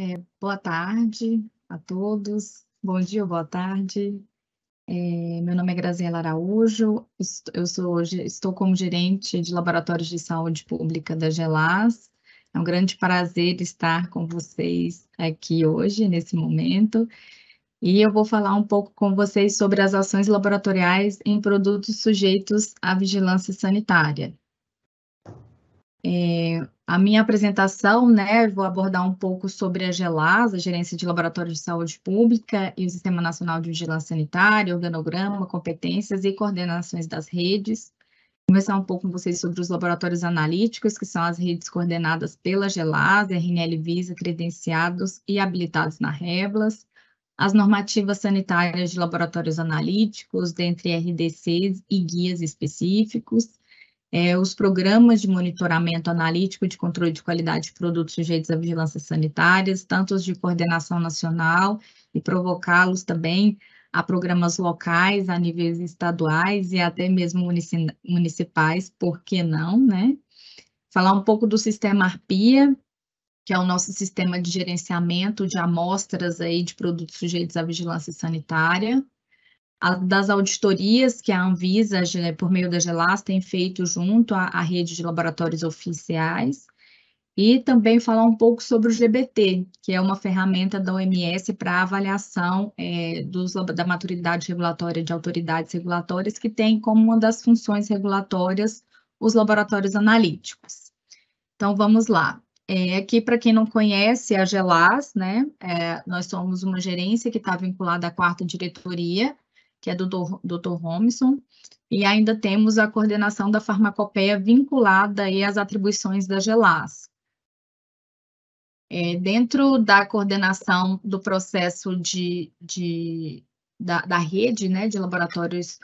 É, boa tarde a todos. Bom dia, boa tarde. É, meu nome é Graziela Araújo, eu sou, estou como gerente de laboratórios de saúde pública da GELAS. É um grande prazer estar com vocês aqui hoje, nesse momento. E eu vou falar um pouco com vocês sobre as ações laboratoriais em produtos sujeitos à vigilância sanitária. É, a minha apresentação, né, vou abordar um pouco sobre a GELAS, a Gerência de Laboratórios de Saúde Pública e o Sistema Nacional de Vigilância Sanitária, organograma, competências e coordenações das redes. Conversar um pouco com vocês sobre os laboratórios analíticos, que são as redes coordenadas pela GELAS, RNL Visa, credenciados e habilitados na REBLAS. As normativas sanitárias de laboratórios analíticos, dentre RDCs e guias específicos é, os programas de monitoramento analítico de controle de qualidade de produtos sujeitos a vigilância sanitária, tanto os de coordenação nacional, e provocá-los também a programas locais, a níveis estaduais e até mesmo munici municipais, por que não, né? Falar um pouco do sistema ARPIA, que é o nosso sistema de gerenciamento de amostras aí de produtos sujeitos à vigilância sanitária, a, das auditorias que a Anvisa, por meio da GELAS, tem feito junto à, à rede de laboratórios oficiais, e também falar um pouco sobre o GBT, que é uma ferramenta da OMS para avaliação é, dos, da maturidade regulatória de autoridades regulatórias, que tem como uma das funções regulatórias os laboratórios analíticos. Então, vamos lá. É, aqui, para quem não conhece, a GELAS, né, é, nós somos uma gerência que está vinculada à quarta diretoria, que é do Dr. Homson, e ainda temos a coordenação da farmacopeia vinculada aí às atribuições da GELAS. É, dentro da coordenação do processo de, de da, da, rede né, de laboratórios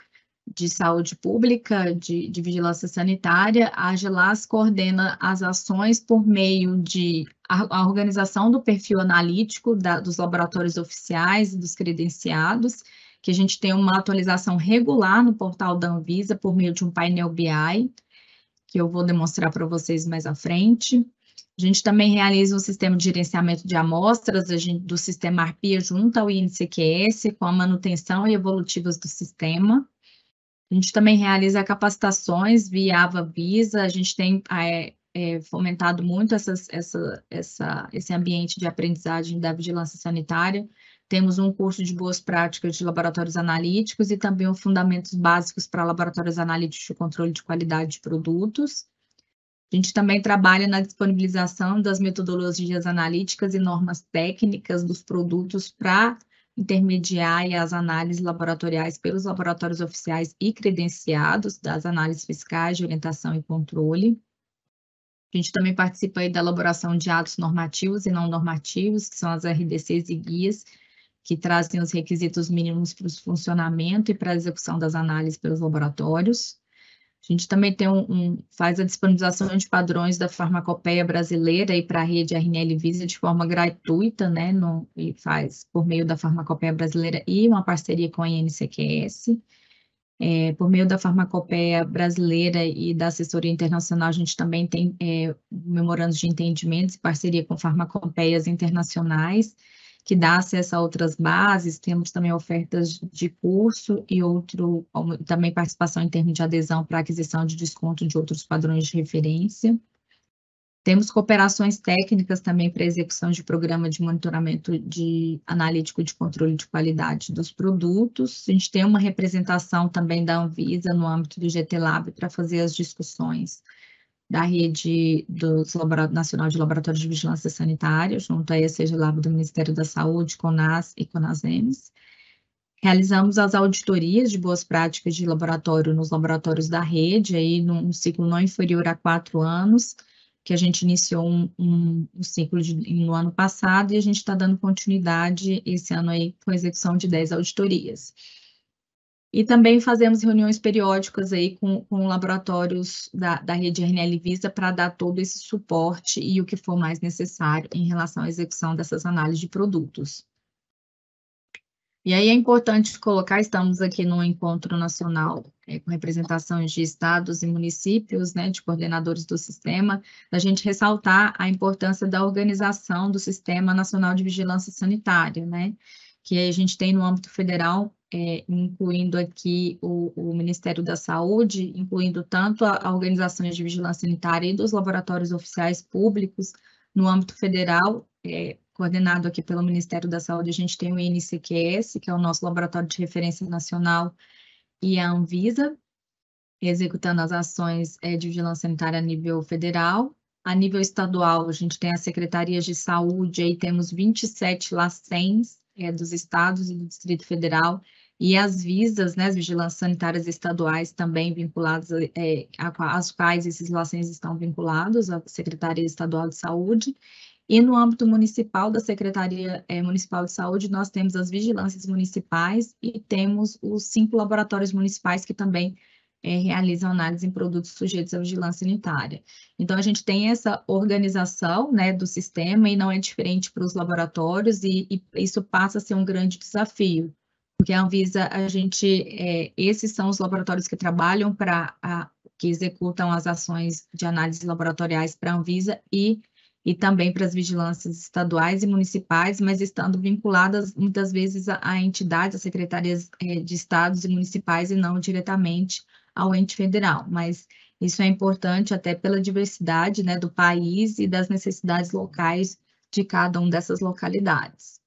de saúde pública, de, de vigilância sanitária, a GELAS coordena as ações por meio de a, a organização do perfil analítico da, dos laboratórios oficiais e dos credenciados, que a gente tem uma atualização regular no portal da Anvisa por meio de um painel BI, que eu vou demonstrar para vocês mais à frente. A gente também realiza um sistema de gerenciamento de amostras gente, do sistema ARPIA junto ao INCQS, com a manutenção e evolutivas do sistema. A gente também realiza capacitações via AVA Visa, a gente tem é, é, fomentado muito essas, essa, essa, esse ambiente de aprendizagem da vigilância sanitária. Temos um curso de boas práticas de laboratórios analíticos e também os fundamentos básicos para laboratórios analíticos de controle de qualidade de produtos. A gente também trabalha na disponibilização das metodologias analíticas e normas técnicas dos produtos para intermediar as análises laboratoriais pelos laboratórios oficiais e credenciados das análises fiscais de orientação e controle. A gente também participa aí da elaboração de atos normativos e não normativos, que são as RDCs e guias, que trazem os requisitos mínimos para o funcionamento e para a execução das análises pelos laboratórios. A gente também tem um, um, faz a disponibilização de padrões da farmacopeia brasileira e para a rede RNL Visa de forma gratuita, né? No, e faz por meio da farmacopeia brasileira e uma parceria com a INCQS. É, por meio da farmacopeia brasileira e da assessoria internacional, a gente também tem é, memorandos de entendimentos e parceria com farmacopeias internacionais, que dá acesso a outras bases, temos também ofertas de curso e outro, também participação em termos de adesão para aquisição de desconto de outros padrões de referência. Temos cooperações técnicas também para execução de programa de monitoramento de analítico de controle de qualidade dos produtos. A gente tem uma representação também da Anvisa no âmbito do GT Lab para fazer as discussões da rede do Nacional de Laboratórios de Vigilância Sanitária, junto a seja Lab do Ministério da Saúde, CONAS e CONASEMES. Realizamos as auditorias de boas práticas de laboratório nos laboratórios da rede, aí num ciclo não inferior a quatro anos, que a gente iniciou um, um, um ciclo de, no ano passado e a gente está dando continuidade esse ano aí com a execução de 10 auditorias. E também fazemos reuniões periódicas aí com, com laboratórios da, da rede RNL Visa para dar todo esse suporte e o que for mais necessário em relação à execução dessas análises de produtos. E aí é importante colocar, estamos aqui no encontro nacional é, com representações de estados e municípios, né, de coordenadores do sistema, da gente ressaltar a importância da organização do Sistema Nacional de Vigilância Sanitária, né, que a gente tem no âmbito federal, é, incluindo aqui o, o, Ministério da Saúde, incluindo tanto a, a organizações de vigilância sanitária e dos laboratórios oficiais públicos no âmbito federal, é, coordenado aqui pelo Ministério da Saúde, a gente tem o INCQS, que é o nosso Laboratório de Referência Nacional, e a Anvisa, executando as ações é, de vigilância sanitária a nível federal. A nível estadual, a gente tem as secretarias de saúde, aí temos 27 LACENs é, dos estados e do Distrito Federal, e as visas, né, as vigilâncias sanitárias estaduais também vinculadas, é, às quais esses LACENs estão vinculados, a Secretaria Estadual de Saúde, e no âmbito municipal da Secretaria é, Municipal de Saúde, nós temos as vigilâncias municipais e temos os cinco laboratórios municipais que também é, realizam análise em produtos sujeitos à vigilância sanitária. Então, a gente tem essa organização né, do sistema e não é diferente para os laboratórios, e, e, isso passa a ser um grande desafio, porque a Anvisa, a gente, é, esses são os laboratórios que trabalham para, que executam as ações de análise laboratoriais para a Anvisa e e também para as vigilâncias estaduais e municipais, mas estando vinculadas muitas vezes a, a entidades, a secretarias é, de estados e municipais e não diretamente ao ente federal. Mas isso é importante até pela diversidade né, do país e das necessidades locais de cada uma dessas localidades.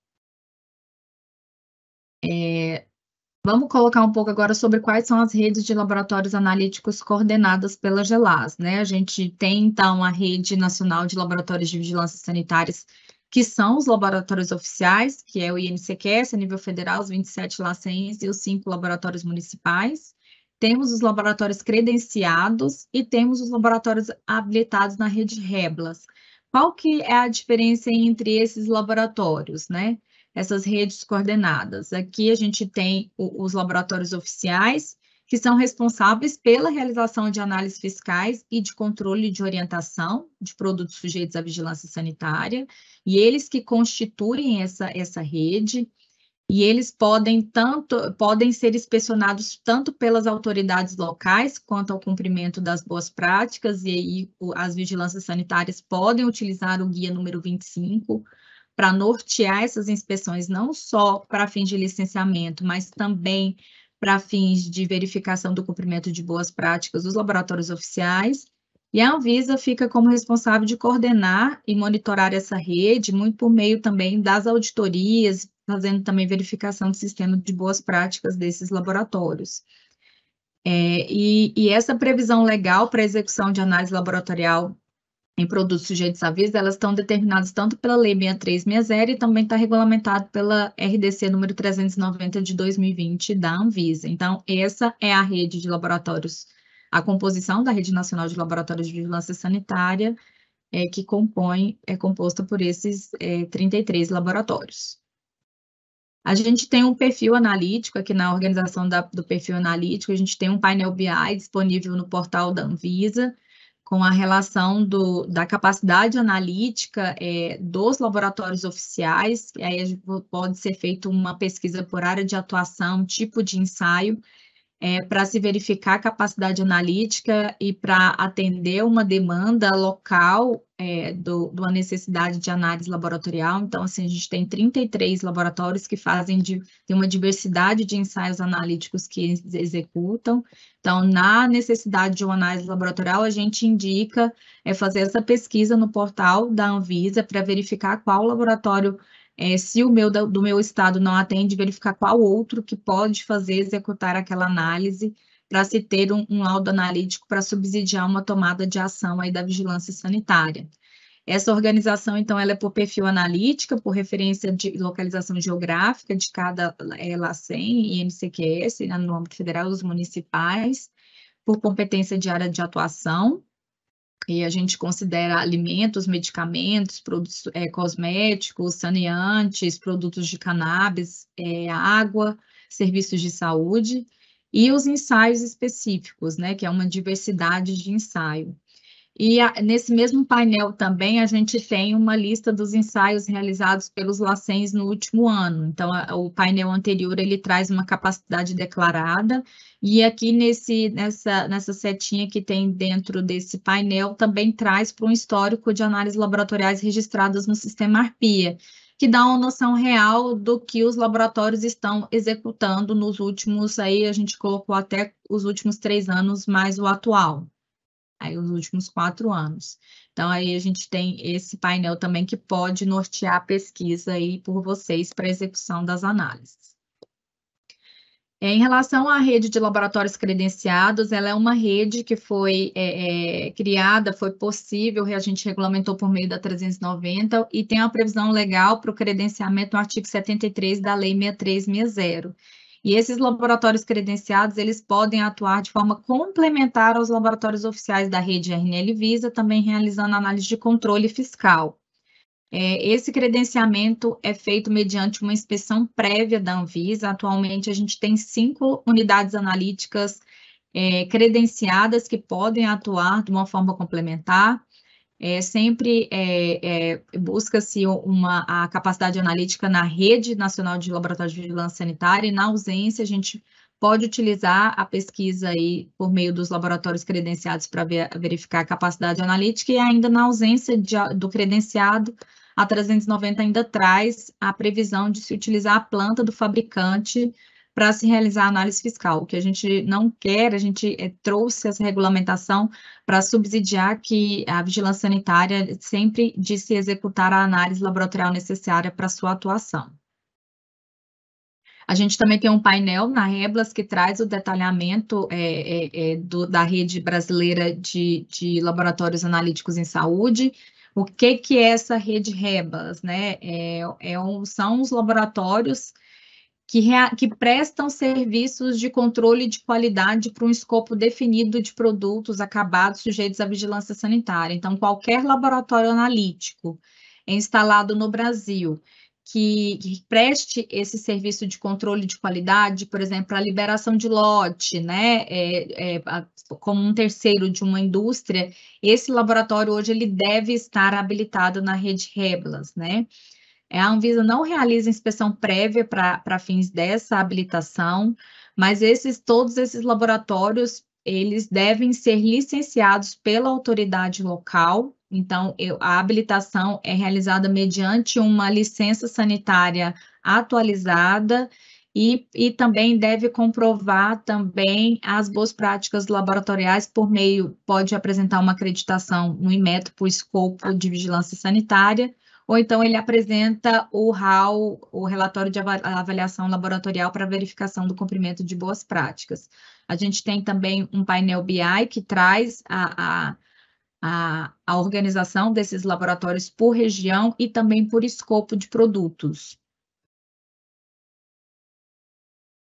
Vamos colocar um pouco agora sobre quais são as redes de laboratórios analíticos coordenadas pela GELAS, né? A gente tem, então, a Rede Nacional de Laboratórios de Vigilância Sanitárias, que são os laboratórios oficiais, que é o INCQS, a nível federal, os 27 LACENs e os cinco laboratórios municipais. Temos os laboratórios credenciados e temos os laboratórios habilitados na rede REBLAS. Qual que é a diferença entre esses laboratórios, né? essas redes coordenadas. Aqui a gente tem o, os laboratórios oficiais, que são responsáveis pela realização de análises fiscais e de controle de orientação de produtos sujeitos à vigilância sanitária, e eles que constituem essa, essa rede, e eles podem tanto podem ser inspecionados tanto pelas autoridades locais quanto ao cumprimento das boas práticas e aí as vigilâncias sanitárias podem utilizar o guia número 25 para nortear essas inspeções, não só para fins de licenciamento, mas também para fins de verificação do cumprimento de boas práticas dos laboratórios oficiais. E a Anvisa fica como responsável de coordenar e monitorar essa rede, muito por meio também das auditorias, fazendo também verificação do sistema de boas práticas desses laboratórios. É, e, e, essa previsão legal para execução de análise laboratorial em produtos sujeitos a aviso, elas estão determinadas tanto pela Lei 6360 e também está regulamentado pela RDC número 390 de 2020 da Anvisa. Então, essa é a rede de laboratórios, a composição da Rede Nacional de Laboratórios de Vigilância Sanitária, é, que compõe, é composta por esses é, 33 laboratórios. A gente tem um perfil analítico aqui na organização da, do perfil analítico, a gente tem um painel BI disponível no portal da Anvisa, com a relação do, da capacidade analítica é, dos laboratórios oficiais, aí pode ser feita uma pesquisa por área de atuação, tipo de ensaio, é, para se verificar a capacidade analítica e para atender uma demanda local é, do, de uma necessidade de análise laboratorial. Então, assim, a gente tem 33 laboratórios que fazem de, tem uma diversidade de ensaios analíticos que eles executam. Então, na necessidade de uma análise laboratorial, a gente indica é, fazer essa pesquisa no portal da Anvisa para verificar qual laboratório é, se o meu do meu estado não atende, verificar qual outro que pode fazer executar aquela análise para se ter um, um laudo analítico para subsidiar uma tomada de ação aí da vigilância sanitária. Essa organização, então, ela é por perfil analítica, por referência de localização geográfica de cada é, LACEN e NCQS, né, no âmbito federal, os municipais, por competência de área de atuação, e a gente considera alimentos, medicamentos, produtos é, cosméticos, saneantes, produtos de cannabis, é, água, serviços de saúde, e os ensaios específicos, né, que é uma diversidade de ensaio. E a, nesse mesmo painel também a gente tem uma lista dos ensaios realizados pelos LACENs no último ano. Então, a, o painel anterior ele traz uma capacidade declarada, e aqui nesse, nessa, nessa setinha que tem dentro desse painel também traz para um histórico de análises laboratoriais registradas no sistema ARPIA, que dá uma noção real do que os laboratórios estão executando nos últimos, aí a gente colocou até os últimos três anos, mais o atual aí os últimos quatro anos. Então, aí a gente tem esse painel também que pode nortear a pesquisa aí por vocês para execução das análises. É, em relação à rede de laboratórios credenciados, ela é uma rede que foi é, é, criada, foi possível, a gente regulamentou por meio da 390 e tem uma previsão legal para o credenciamento no artigo 73 da Lei 6360. E esses laboratórios credenciados, eles podem atuar de forma complementar aos laboratórios oficiais da rede RNL Visa, também realizando análise de controle fiscal. É, esse credenciamento é feito mediante uma inspeção prévia da Anvisa. Atualmente, a gente tem cinco unidades analíticas é, credenciadas que podem atuar de uma forma complementar. É, sempre é, é, busca-se uma a capacidade analítica na rede nacional de laboratórios de vigilância sanitária e na ausência a gente pode utilizar a pesquisa aí por meio dos laboratórios credenciados para ver, verificar a capacidade analítica e ainda na ausência de, do credenciado a 390 ainda traz a previsão de se utilizar a planta do fabricante para se realizar a análise fiscal. O que a gente não quer, a gente é, trouxe essa regulamentação para subsidiar que a vigilância sanitária sempre de se executar a análise laboratorial necessária para sua atuação. A gente também tem um painel na Reblas que traz o detalhamento é, é, do, da rede brasileira de, de laboratórios analíticos em saúde, o que, que é essa rede Reblas, né? É, é um, são os laboratórios que, que prestam serviços de controle de qualidade para um escopo definido de produtos acabados sujeitos à vigilância sanitária. Então, qualquer laboratório analítico é instalado no Brasil que, que, preste esse serviço de controle de qualidade, por exemplo, a liberação de lote, né, é, é, como um terceiro de uma indústria, esse laboratório hoje ele deve estar habilitado na rede Reblas, né? É, a Anvisa não realiza inspeção prévia para fins dessa habilitação, mas esses todos esses laboratórios eles devem ser licenciados pela autoridade local. Então, eu, a habilitação é realizada mediante uma licença sanitária atualizada e, e, também deve comprovar também as boas práticas laboratoriais por meio, pode apresentar uma acreditação no IMETRO por escopo de vigilância sanitária, ou então ele apresenta o RAL, o relatório de avaliação laboratorial para verificação do cumprimento de boas práticas. A gente tem também um painel BI que traz a, a, a, a organização desses laboratórios por região e também por escopo de produtos.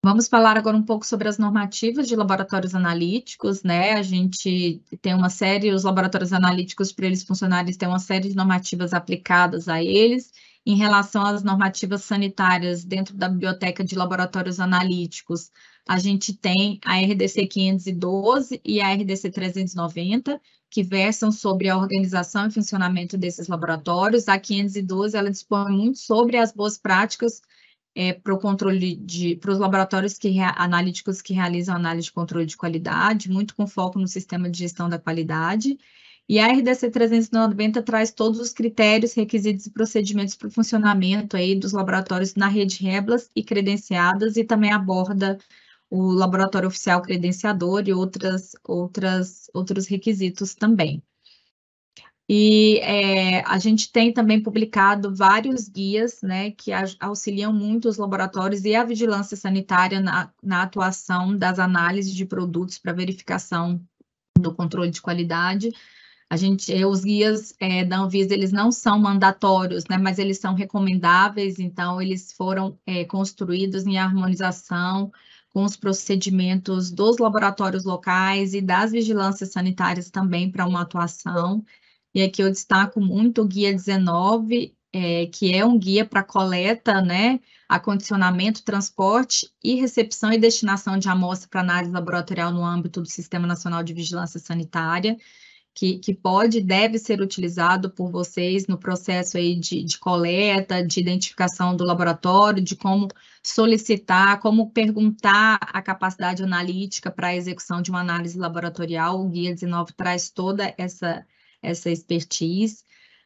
Vamos falar agora um pouco sobre as normativas de laboratórios analíticos, né? A gente tem uma série, os laboratórios analíticos, para eles funcionarem, têm uma série de normativas aplicadas a eles. Em relação às normativas sanitárias dentro da biblioteca de laboratórios analíticos, a gente tem a RDC 512 e a RDC 390, que versam sobre a organização e funcionamento desses laboratórios. A 512, ela dispõe muito sobre as boas práticas é, para o controle de para os laboratórios que analíticos que realizam análise de controle de qualidade, muito com foco no sistema de gestão da qualidade. E a RDC 390 traz todos os critérios, requisitos e procedimentos para o funcionamento aí dos laboratórios na rede Reblas e credenciadas e também aborda o laboratório oficial credenciador e outras, outras, outros requisitos também. E é, a gente tem também publicado vários guias, né, que auxiliam muito os laboratórios e a vigilância sanitária na, na atuação das análises de produtos para verificação do controle de qualidade. A gente, eh, os guias é, eh, da Anvisa, eles não são mandatórios, né, mas eles são recomendáveis, então eles foram é, construídos em harmonização com os procedimentos dos laboratórios locais e das vigilâncias sanitárias também para uma atuação e aqui eu destaco muito o Guia 19, é, que é um guia para coleta, né, acondicionamento, transporte e recepção e destinação de amostra para análise laboratorial no âmbito do Sistema Nacional de Vigilância Sanitária, que, que pode e deve ser utilizado por vocês no processo aí de, de coleta, de identificação do laboratório, de como solicitar, como perguntar a capacidade analítica para a execução de uma análise laboratorial. O Guia 19 traz toda essa essa expertise.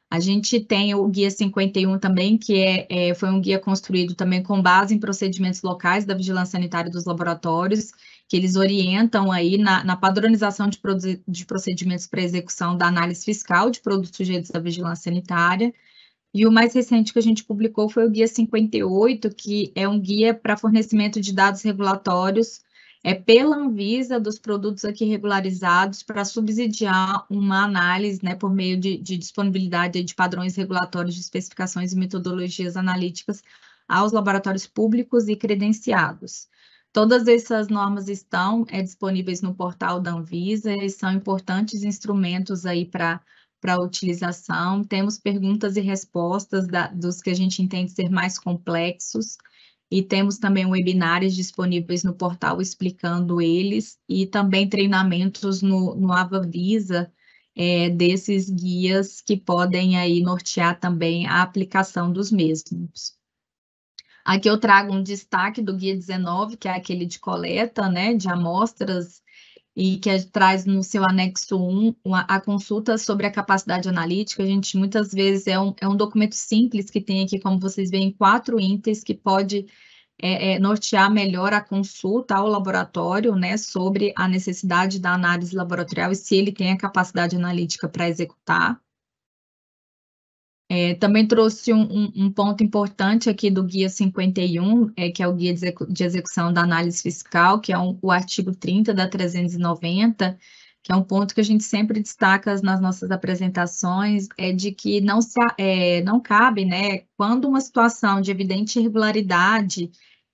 A gente tem o Guia 51 também, que é, é, foi um guia construído também com base em procedimentos locais da vigilância sanitária dos laboratórios, que eles orientam aí na, na padronização de, de procedimentos para execução da análise fiscal de produtos sujeitos à vigilância sanitária. E o mais recente que a gente publicou foi o Guia 58, que é um guia para fornecimento de dados regulatórios é pela Anvisa dos produtos aqui regularizados para subsidiar uma análise né, por meio de, de disponibilidade de padrões regulatórios de especificações e metodologias analíticas aos laboratórios públicos e credenciados. Todas essas normas estão é, disponíveis no portal da Anvisa e são importantes instrumentos aí para para utilização. Temos perguntas e respostas da, dos que a gente entende ser mais complexos e temos também webinários disponíveis no portal explicando eles e também treinamentos no, no Avavisa é, desses guias que podem aí nortear também a aplicação dos mesmos. Aqui eu trago um destaque do guia 19, que é aquele de coleta, né, de amostras e que é, traz no seu anexo 1 uma, a consulta sobre a capacidade analítica. A gente muitas vezes é um, é um documento simples que tem aqui, como vocês veem, quatro itens que pode é, é, nortear melhor a consulta ao laboratório, né, sobre a necessidade da análise laboratorial e se ele tem a capacidade analítica para executar. É, também trouxe um, um, ponto importante aqui do Guia 51, é, que é o Guia de, Execução da Análise Fiscal, que é um, o artigo 30 da 390, que é um ponto que a gente sempre destaca nas nossas apresentações, é de que não, se, é, não cabe, né, quando uma situação de evidente irregularidade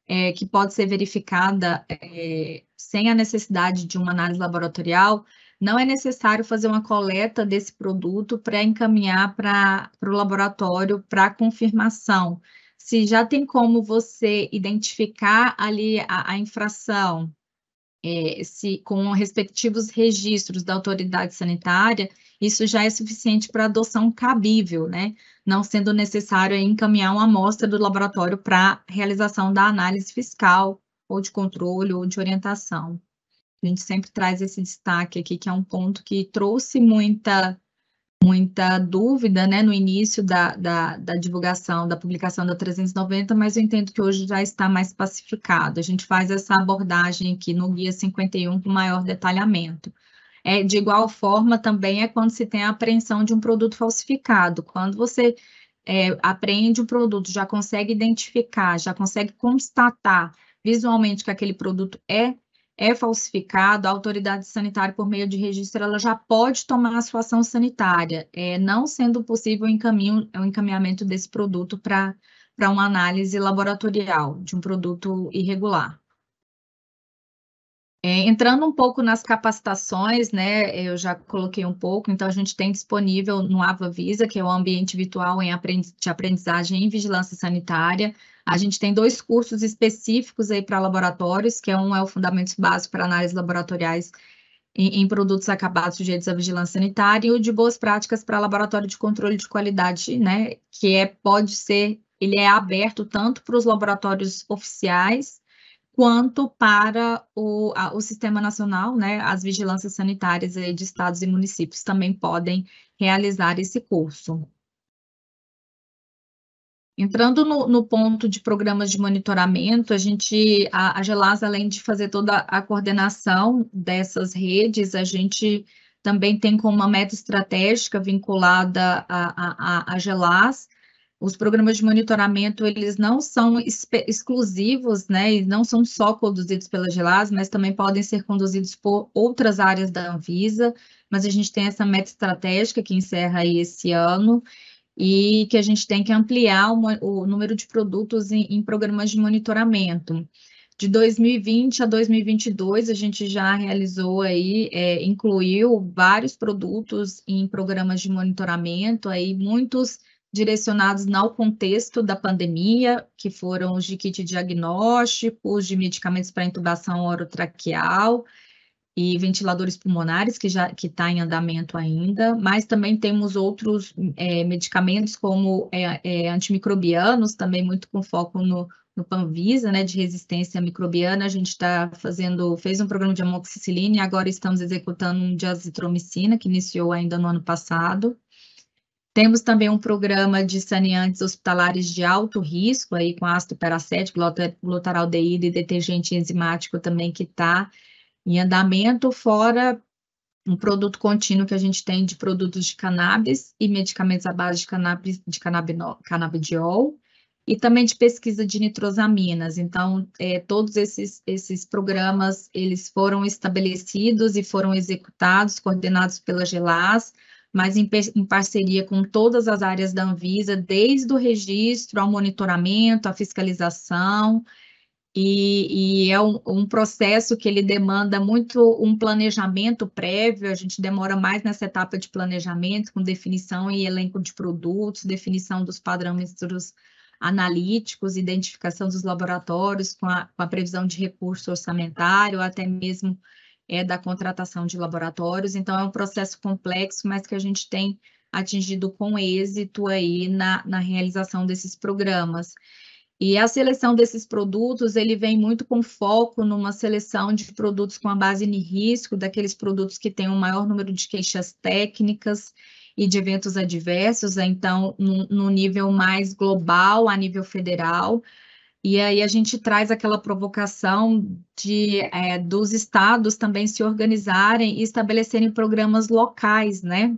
é, que pode ser verificada é, sem a necessidade de uma análise laboratorial, não é necessário fazer uma coleta desse produto para encaminhar para o laboratório para confirmação. Se já tem como você identificar ali a, a infração, é, se com respectivos registros da autoridade sanitária, isso já é suficiente para adoção cabível, né? Não sendo necessário encaminhar uma amostra do laboratório para realização da análise fiscal ou de controle ou de orientação. A gente sempre traz esse destaque aqui, que é um ponto que trouxe muita muita dúvida né, no início da, da, da, divulgação, da publicação da 390, mas eu entendo que hoje já está mais pacificado. A gente faz essa abordagem aqui no Guia 51 com maior detalhamento. É, de igual forma, também é quando se tem a apreensão de um produto falsificado. Quando você é, apreende um produto, já consegue identificar, já consegue constatar visualmente que aquele produto é é falsificado, a autoridade sanitária, por meio de registro, ela já pode tomar a sua ação sanitária, é, não sendo possível o, encaminho, é o encaminhamento desse produto para uma análise laboratorial de um produto irregular. É, entrando um pouco nas capacitações, né, eu já coloquei um pouco, então a gente tem disponível no AvaVisa, que é o Ambiente Virtual em aprendiz, de Aprendizagem em Vigilância Sanitária. A gente tem dois cursos específicos aí para laboratórios, que é um é o Fundamentos Básicos para Análises Laboratoriais em, em, Produtos Acabados Sujeitos à Vigilância Sanitária e o de Boas Práticas para Laboratório de Controle de Qualidade, né, que é, pode ser, ele é aberto tanto para os laboratórios oficiais quanto para o, a, o Sistema Nacional, né, as vigilâncias sanitárias aí de estados e municípios também podem realizar esse curso. Entrando no, no, ponto de programas de monitoramento, a gente, a, a Gelas, além de fazer toda a coordenação dessas redes, a gente também tem como uma meta estratégica vinculada à a, a, a, Gelas, os programas de monitoramento, eles não são exclusivos, né, e não são só conduzidos pela GELAS, mas também podem ser conduzidos por outras áreas da Anvisa, mas a gente tem essa meta estratégica que encerra aí esse ano, e que a gente tem que ampliar o, o número de produtos em, em programas de monitoramento. De 2020 a 2022, a gente já realizou aí, é, incluiu vários produtos em programas de monitoramento, aí muitos direcionados ao contexto da pandemia, que foram os de kit diagnóstico, os de medicamentos para intubação orotraqueal e ventiladores pulmonares, que já que está em andamento ainda, mas também temos outros é, medicamentos como é, é, antimicrobianos, também muito com foco no, no Panvisa, né, de resistência microbiana, a gente está fazendo, fez um programa de amoxicilina e agora estamos executando um de azitromicina, que iniciou ainda no ano passado. Temos também um programa de saneantes hospitalares de alto risco, aí com ácido peracético, glutaraldeído e detergente enzimático também que está em andamento, fora um produto contínuo que a gente tem de produtos de cannabis e medicamentos à base de, cannabis, de cannabidiol, e também de pesquisa de nitrosaminas. Então, é, todos esses, esses programas, eles foram estabelecidos e foram executados, coordenados pela GELAS, mas em, em parceria com todas as áreas da Anvisa, desde o registro ao monitoramento, à fiscalização, e, e, é um, um, processo que ele demanda muito um planejamento prévio, a gente demora mais nessa etapa de planejamento, com definição e elenco de produtos, definição dos parâmetros analíticos, identificação dos laboratórios, com a, com a previsão de recurso orçamentário, até mesmo é, da contratação de laboratórios. Então, é um processo complexo, mas que a gente tem atingido com êxito aí na, na realização desses programas. E a seleção desses produtos, ele vem muito com foco numa seleção de produtos com a base de risco, daqueles produtos que têm o um maior número de queixas técnicas e de eventos adversos, então, no, no nível mais global, a nível federal, e aí a gente traz aquela provocação de é, dos estados também se organizarem e estabelecerem programas locais, né?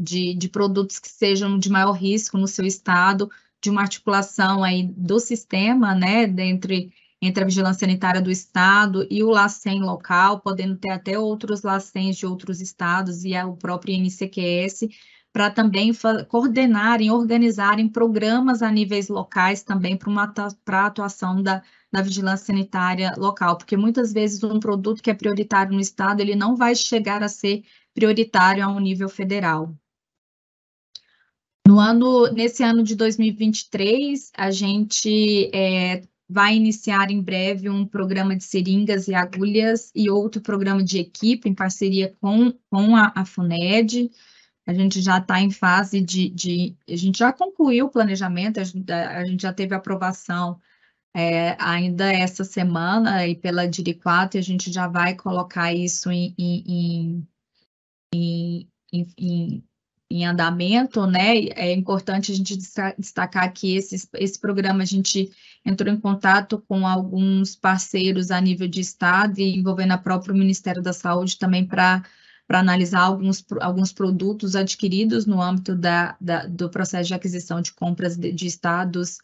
De, de produtos que sejam de maior risco no seu estado, de uma articulação aí do sistema, né? Entre, entre a vigilância sanitária do estado e o LACEN local, podendo ter até outros LACENs de outros estados e o próprio INCQS, para também coordenarem, organizarem programas a níveis locais também para a atuação da, da vigilância sanitária local, porque muitas vezes um produto que é prioritário no estado, ele não vai chegar a ser prioritário a um nível federal. No ano, nesse ano de 2023, a gente é, vai iniciar em breve um programa de seringas e agulhas e outro programa de equipe em parceria com, com a, a FUNED. A gente já está em fase de, de, A gente já concluiu o planejamento, a gente, a gente já teve aprovação é, ainda essa semana e pela DIRI 4, e a gente já vai colocar isso em, em, em, em, em andamento, né? É importante a gente destacar que esse, esse programa a gente entrou em contato com alguns parceiros a nível de estado e envolvendo a próprio Ministério da Saúde também para para analisar alguns, alguns produtos adquiridos no âmbito da, da, do processo de aquisição de compras de, de estados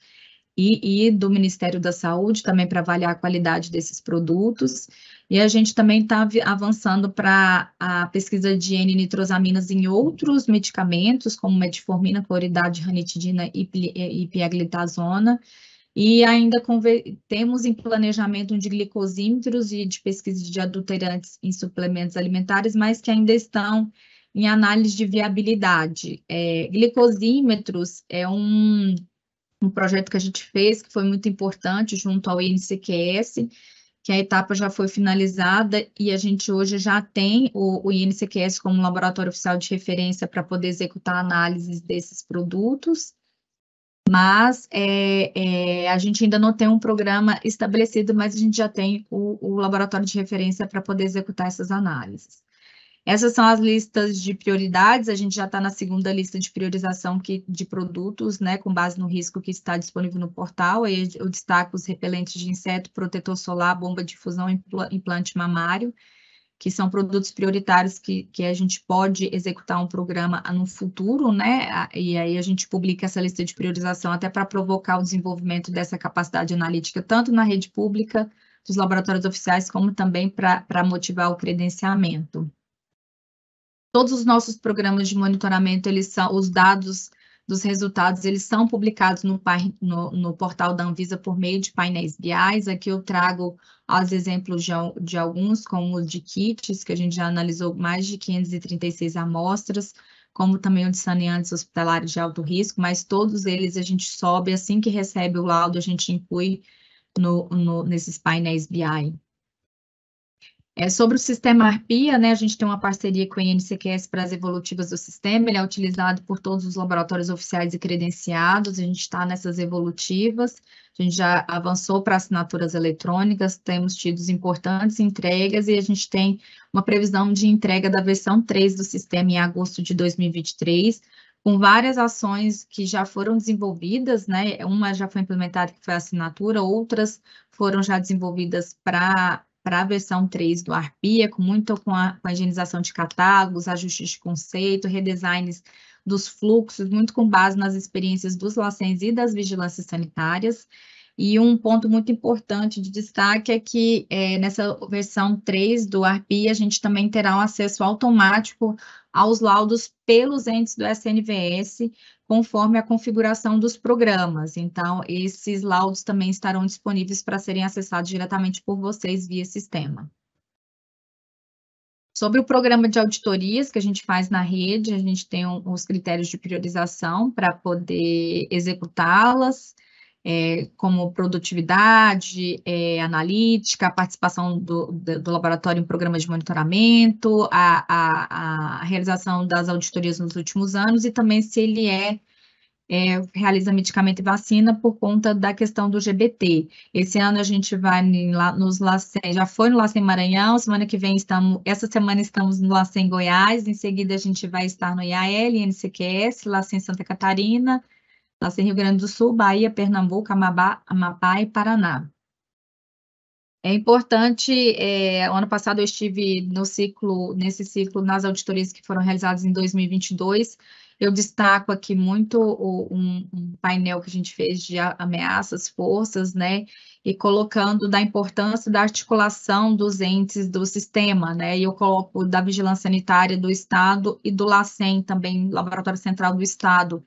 e, e, do Ministério da Saúde, também para avaliar a qualidade desses produtos. E a gente também está avançando para a pesquisa de N-nitrosaminas em outros medicamentos, como metformina, cloridade, ranitidina e, e, e e ainda temos em planejamento de glicosímetros e de pesquisa de adulterantes em suplementos alimentares, mas que ainda estão em análise de viabilidade. É, glicosímetros é um, um projeto que a gente fez, que foi muito importante junto ao INCQS, que a etapa já foi finalizada e a gente hoje já tem o, o INCQS como laboratório oficial de referência para poder executar análises desses produtos mas é, é, a gente ainda não tem um programa estabelecido, mas a gente já tem o, o laboratório de referência para poder executar essas análises. Essas são as listas de prioridades, a gente já está na segunda lista de priorização que, de produtos, né, com base no risco que está disponível no portal, aí eu destaco os repelentes de inseto, protetor solar, bomba de fusão, implante mamário, que são produtos prioritários que, que a gente pode executar um programa no futuro, né? E aí a gente publica essa lista de priorização até para provocar o desenvolvimento dessa capacidade analítica, tanto na rede pública, dos laboratórios oficiais, como também para motivar o credenciamento. Todos os nossos programas de monitoramento, eles são, os dados dos resultados, eles são publicados no, no, no portal da Anvisa por meio de painéis BIs. Aqui eu trago os exemplos de, de alguns, como o de kits, que a gente já analisou mais de 536 amostras, como também o de saneantes hospitalares de alto risco, mas todos eles a gente sobe, assim que recebe o laudo, a gente inclui no, no, nesses painéis BI. É, sobre o sistema ARPIA, né, a gente tem uma parceria com a INCQS para as evolutivas do sistema, ele é utilizado por todos os laboratórios oficiais e credenciados, a gente está nessas evolutivas, a gente já avançou para assinaturas eletrônicas, temos tido importantes entregas e a gente tem uma previsão de entrega da versão 3 do sistema em agosto de 2023, com várias ações que já foram desenvolvidas, né? Uma já foi implementada, que foi a assinatura, outras foram já desenvolvidas para para a versão 3 do Arpia, com muito com a, com a higienização de catálogos, ajustes de conceito, redesigns dos fluxos, muito com base nas experiências dos LACENs e das vigilâncias sanitárias. E um ponto muito importante de destaque é que é, nessa versão 3 do ARPI, a gente também terá um acesso automático aos laudos pelos entes do SNVS, conforme a configuração dos programas. Então, esses laudos também estarão disponíveis para serem acessados diretamente por vocês via sistema. Sobre o programa de auditorias que a gente faz na rede, a gente tem um, os critérios de priorização para poder executá-las é, como produtividade é, analítica, a participação do, do, laboratório em programas de monitoramento, a, a, a, realização das auditorias nos últimos anos e também se ele é, é, realiza medicamento e vacina por conta da questão do GBT. Esse ano a gente vai nos LACEN, já foi no LACEN Maranhão, semana que vem estamos, essa semana estamos no LACEN Goiás, em seguida a gente vai estar no IAL, NCQS, LACEN Santa Catarina, Nasce em Rio Grande do Sul, Bahia, Pernambuco, Amabá, Amapá e Paraná. É importante, é, ano passado eu estive no ciclo, nesse ciclo, nas auditorias que foram realizadas em 2022, eu destaco aqui muito o, um, um, painel que a gente fez de ameaças, forças, né, e colocando da importância da articulação dos entes do sistema, né, e eu coloco da Vigilância Sanitária do Estado e do LACEN também, Laboratório Central do Estado,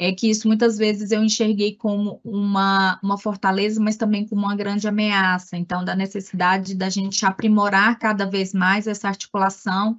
é que isso muitas vezes eu enxerguei como uma, uma fortaleza, mas também como uma grande ameaça. Então, da necessidade da gente aprimorar cada vez mais essa articulação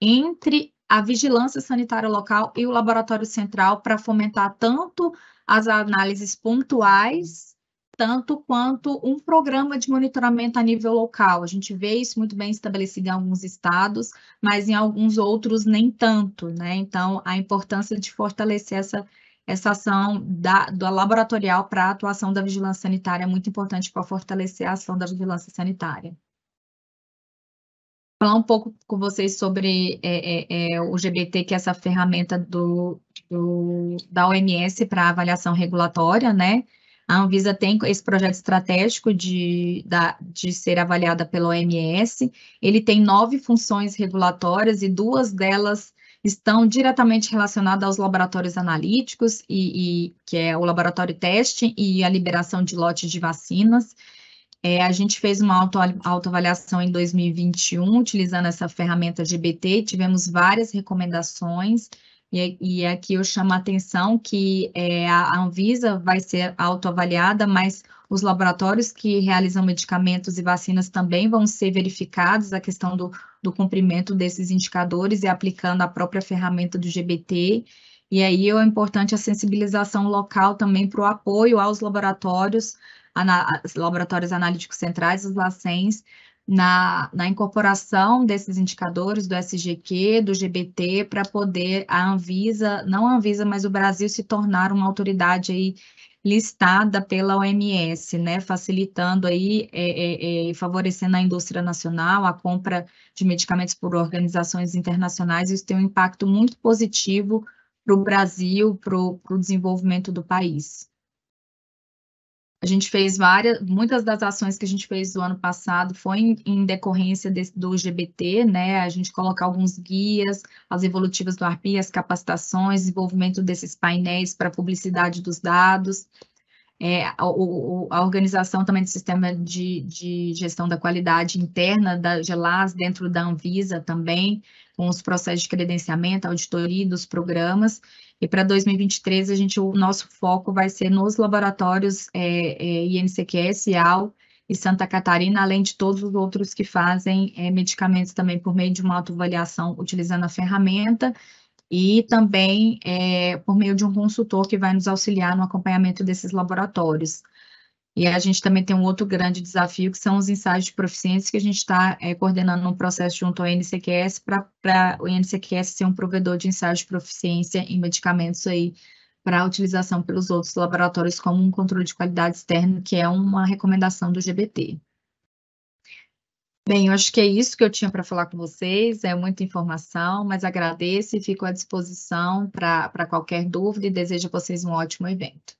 entre a vigilância sanitária local e o laboratório central para fomentar tanto as análises pontuais, tanto quanto um programa de monitoramento a nível local. A gente vê isso muito bem estabelecido em alguns estados, mas em alguns outros nem tanto, né? Então, a importância de fortalecer essa essa ação da, da laboratorial para a atuação da vigilância sanitária é muito importante para fortalecer a ação da vigilância sanitária. Falar um pouco com vocês sobre é, é, é o GBT, que é essa ferramenta do, do da OMS para avaliação regulatória, né? A Anvisa tem esse projeto estratégico de, da, de ser avaliada pela OMS. Ele tem nove funções regulatórias e duas delas estão diretamente relacionadas aos laboratórios analíticos, e, e, que é o laboratório teste e a liberação de lotes de vacinas. É, a gente fez uma auto, autoavaliação em 2021, utilizando essa ferramenta GBT, tivemos várias recomendações, e, e é aqui eu chamo a atenção que é, a Anvisa vai ser autoavaliada, mas os laboratórios que realizam medicamentos e vacinas também vão ser verificados a questão do, do cumprimento desses indicadores e aplicando a própria ferramenta do GBT. E aí é importante a sensibilização local também para o apoio aos laboratórios, ana, laboratórios analíticos centrais, os LACENs, na, na, incorporação desses indicadores do SGQ, do GBT, para poder a Anvisa, não a Anvisa, mas o Brasil se tornar uma autoridade aí listada pela OMS, né, facilitando aí e é, é, é, favorecendo a indústria nacional, a compra de medicamentos por organizações internacionais, isso tem um impacto muito positivo para o Brasil, para o desenvolvimento do país. A gente fez várias, muitas das ações que a gente fez do ano passado foi em, em decorrência do GBT, né? A gente coloca alguns guias, as evolutivas do ARPI, as capacitações, desenvolvimento desses painéis para publicidade dos dados é, a, a, organização também do sistema de, de gestão da qualidade interna da GELAS, dentro da Anvisa também, com os processos de credenciamento, auditoria dos programas. E para 2023, a gente, o nosso foco vai ser nos laboratórios é, é, INCQS, AL e Santa Catarina, além de todos os outros que fazem é, medicamentos também por meio de uma autoavaliação utilizando a ferramenta e também é, por meio de um consultor que vai nos auxiliar no acompanhamento desses laboratórios. E a gente também tem um outro grande desafio, que são os ensaios de proficiência, que a gente está é, coordenando um processo junto ao INCQS, para o INCQS ser um provedor de ensaios de proficiência em medicamentos aí para utilização pelos outros laboratórios como um controle de qualidade externo, que é uma recomendação do GBT. Bem, eu acho que é isso que eu tinha para falar com vocês. É muita informação, mas agradeço e fico à disposição para qualquer dúvida e desejo a vocês um ótimo evento.